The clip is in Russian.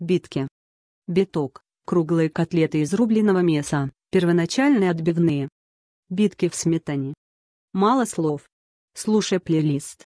Битки. Биток – круглые котлеты из рубленого мяса, первоначальные отбивные. Битки в сметане. Мало слов. Слушай плейлист.